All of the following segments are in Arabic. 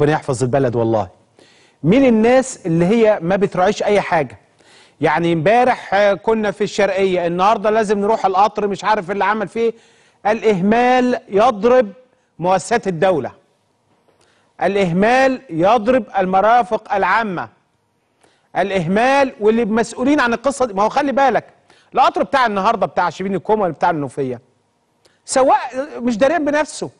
ربنا يحفظ البلد والله مين الناس اللي هي ما بتراعيش اي حاجه يعني امبارح كنا في الشرقيه النهارده لازم نروح القطر مش عارف اللي عمل فيه الاهمال يضرب مؤسسات الدوله الاهمال يضرب المرافق العامه الاهمال واللي مسؤولين عن القصه دي ما هو خلي بالك القطر بتاع النهارده بتاع شبين الكومه بتاع النوفيه سواء مش داريان بنفسه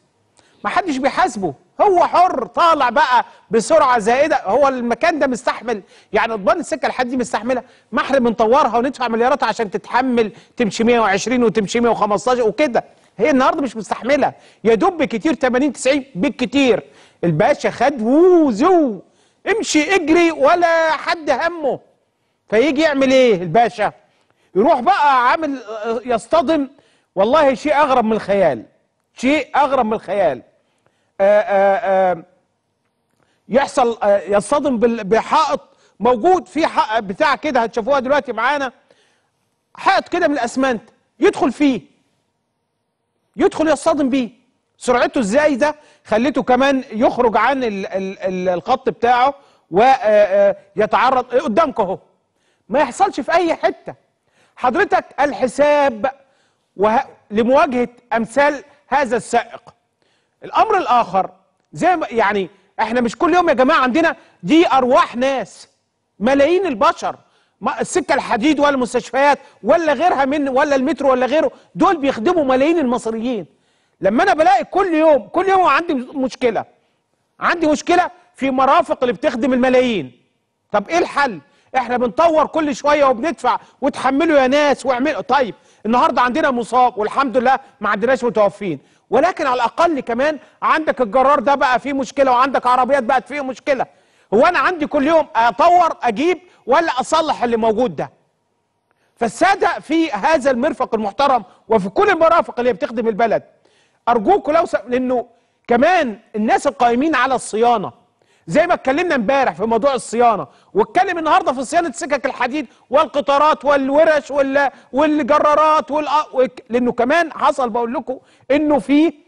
ما حدش بيحاسبه هو حر طالع بقى بسرعه زائده هو المكان ده مستحمل يعني اضمان السكه لحد دي مستحمله ما احنا بنطورها وندفع مليارات عشان تتحمل تمشي 120 وتمشي 115 وكده هي النهارده مش مستحمله يا دوب بكتير 80 90 بالكتير الباشا خد وزو امشي اجري ولا حد همه فيجي يعمل ايه الباشا يروح بقى عامل آه، يصطدم والله شيء اغرب من الخيال شيء اغرب من الخيال آه، آه، آه، يحصل يصطدم بحائط موجود في بتاع كده هتشوفوها دلوقتي معانا حائط كده من الاسمنت يدخل فيه يدخل يصطدم بيه سرعته ازاي ده خليته كمان يخرج عن ال ال الخط بتاعه ويتعرض قدامك اهو ما يحصلش في اي حته حضرتك الحساب لمواجهه امثال هذا السائق الامر الاخر زي ما يعني احنا مش كل يوم يا جماعه عندنا دي ارواح ناس ملايين البشر السكه الحديد ولا المستشفيات ولا غيرها من ولا المترو ولا غيره دول بيخدموا ملايين المصريين لما انا بلاقي كل يوم كل يوم عندي مشكله عندي مشكله في مرافق اللي بتخدم الملايين طب ايه الحل احنا بنطور كل شويه وبندفع وتحملوا يا ناس واعملوا طيب النهارده عندنا مصاب والحمد لله ما عندناش متوفين ولكن على الاقل كمان عندك الجرار ده بقى فيه مشكله وعندك عربيات بقت فيه مشكله هو انا عندي كل يوم اطور اجيب ولا اصلح اللي موجود ده فالساده في هذا المرفق المحترم وفي كل المرافق اللي بتخدم البلد ارجوكم لو س... لانه كمان الناس القائمين على الصيانه زي ما اتكلمنا امبارح في موضوع الصيانه واتكلم النهارده في صيانه سكك الحديد والقطارات والورش والجرارات والأ... لانه كمان حصل بقول لكم انه في